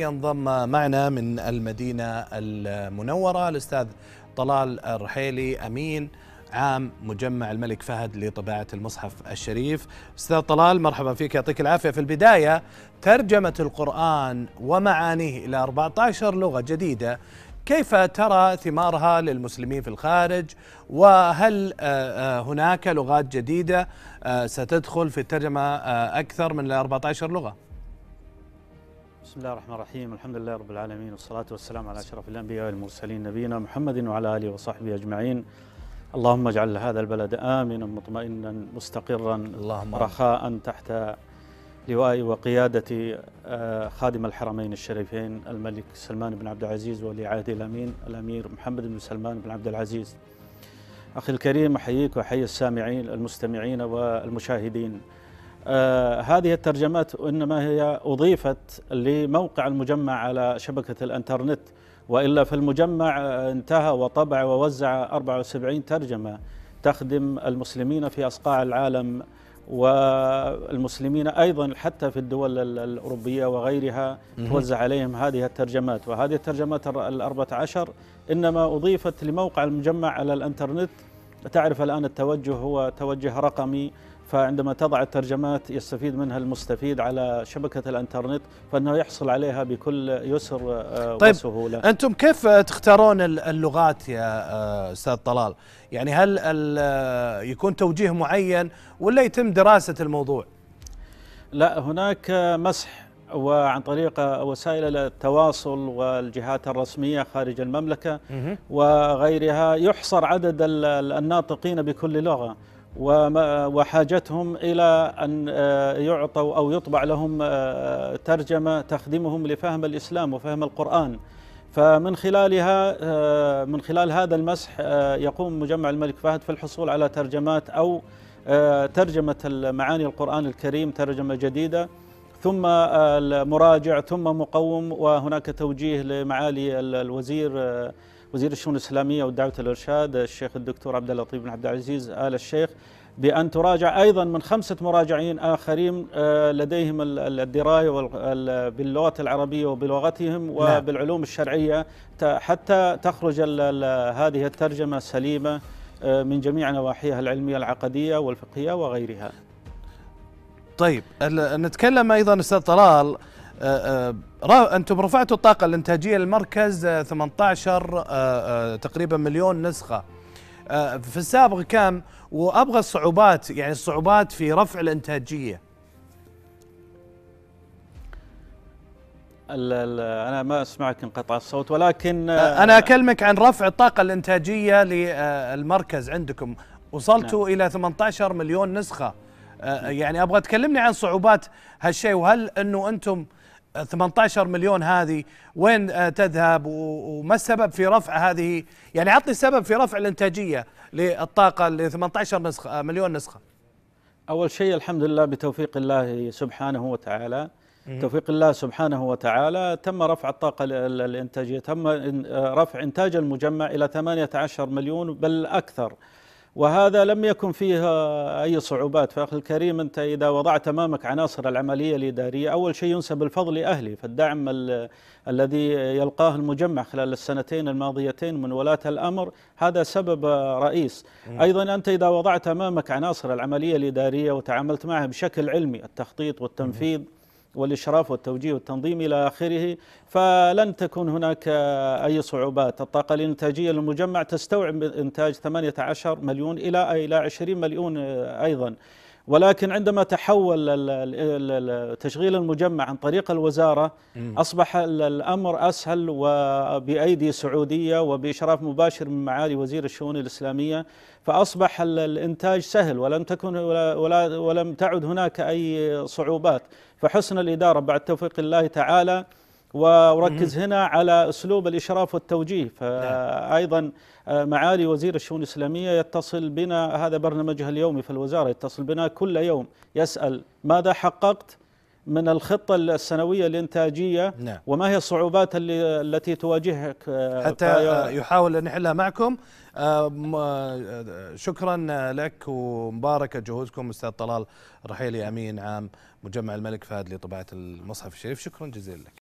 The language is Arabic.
ينضم معنا من المدينة المنورة الأستاذ طلال الرحيلي أمين عام مجمع الملك فهد لطباعة المصحف الشريف أستاذ طلال مرحبا فيك يعطيك العافية في البداية ترجمة القرآن ومعانيه إلى 14 لغة جديدة كيف ترى ثمارها للمسلمين في الخارج وهل آه، آه، هناك لغات جديدة آه، ستدخل في الترجمة أكثر من 14 لغة؟ بسم الله الرحمن الرحيم الحمد لله رب العالمين والصلاة والسلام على أشرف الأنبياء والمرسلين نبينا محمد وعلى آله وصحبه أجمعين اللهم اجعل هذا البلد آمنا مطمئنا مستقرا اللهم رخاء تحت لواء وقيادة آه، خادم الحرمين الشريفين الملك سلمان بن عبد العزيز ولي عهد الأمين الأمير محمد بن سلمان بن عبد العزيز أخي الكريم أحييك وأحيي السامعين المستمعين والمشاهدين آه، هذه الترجمات انما هي اضيفت لموقع المجمع على شبكه الانترنت والا فالمجمع آه، انتهى وطبع ووزع 74 ترجمه تخدم المسلمين في اصقاع العالم والمسلمين ايضا حتى في الدول الاوروبيه وغيرها توزع عليهم هذه الترجمات وهذه الترجمات الأربعة عشر انما اضيفت لموقع المجمع على الانترنت تعرف الآن التوجه هو توجه رقمي فعندما تضع الترجمات يستفيد منها المستفيد على شبكة الانترنت فإنه يحصل عليها بكل يسر آه، طيب وسهولة أنتم كيف تختارون اللغات يا آه، أستاذ طلال يعني هل آه، يكون توجيه معين ولا يتم دراسة الموضوع لا هناك مسح وعن طريق وسائل التواصل والجهات الرسمية خارج المملكة وغيرها يحصر عدد الناطقين بكل لغة وحاجتهم إلى أن آه، يعطوا أو يطبع لهم آه، ترجمة تخدمهم لفهم الإسلام وفهم القرآن فمن خلالها آه، من خلال هذا المسح يقوم مجمع الملك فهد في الحصول على ترجمات أو ترجمة معاني القرآن الكريم ترجمة جديدة ثم المراجع ثم مقوم وهناك توجيه لمعالي الوزير وزير الشؤون الاسلاميه والدعوه الارشاد الشيخ الدكتور عبد اللطيف بن عبد العزيز ال الشيخ بأن تراجع أيضا من خمسة مراجعين آخرين آه، لديهم الدراية باللغة العربية وبلغتهم نعم. وبالعلوم الشرعية حتى تخرج هذه الترجمة سليمة آه، من جميع نواحيها العلمية العقدية والفقهية وغيرها طيب نتكلم ايضا استاذ طلال آه، آه، انتم رفعتوا الطاقه الانتاجيه للمركز 18 آه، تقريبا مليون نسخه في السابق كم وابغى الصعوبات يعني الصعوبات في رفع الانتاجيه انا ما اسمعك انقطع الصوت ولكن انا اكلمك عن رفع الطاقه الانتاجيه للمركز عندكم وصلتوا نعم. الى 18 مليون نسخه أه، يعني ابغى تكلمني عن صعوبات هالشيء وهل انه انتم 18 أه، مليون هذه وين أه، تذهب وما السبب في رفع هذه يعني عطني السبب في رفع الانتاجيه للطاقه ل 18 نسخه مليون نسخه اول شيء الحمد لله بتوفيق الله سبحانه وتعالى توفيق الله سبحانه وتعالى تم رفع الطاقة الإنتاجية تم رفع إنتاج المجمع إلى 18 مليون بل أكثر وهذا لم يكن فيه أي صعوبات فأخي الكريم أنت إذا وضعت أمامك عناصر العملية الإدارية أول شيء ينسب الفضل لاهلي فالدعم الذي يلقاه المجمع خلال السنتين الماضيتين من ولاة الأمر هذا سبب رئيس أيضا أنت إذا وضعت أمامك عناصر العملية الإدارية وتعاملت معها بشكل علمي التخطيط والتنفيذ والإشراف والتوجيه والتنظيم إلى آخره فلن تكون هناك أي صعوبات الطاقة الإنتاجية للمجمع تستوعب إنتاج 18 مليون إلى إلى 20 مليون آه، أيضا ولكن عندما تحول تشغيل المجمع عن طريق الوزارة أصبح الأمر أسهل وبأيدي سعودية وبإشراف مباشر من معالي وزير الشؤون الإسلامية فأصبح الإنتاج سهل ولم تكن ولا ولم تعد هناك أي صعوبات فحسن الإدارة بعد توفيق الله تعالى واركز هنا على اسلوب الاشراف والتوجيه فايضا نعم. آه، معالي وزير الشؤون الاسلاميه يتصل بنا هذا برنامجه اليومي في الوزاره يتصل بنا كل يوم يسال ماذا حققت من الخطة السنوية الإنتاجية نعم. وما هي الصعوبات اللي التي تواجهك آه، حتى في... آه، يحاول أن نحلها معكم شكرا لك ومباركة جهودكم أستاذ طلال رحيلي أمين عام مجمع الملك فهد لطباعة المصحف الشريف شكرا جزيلا لك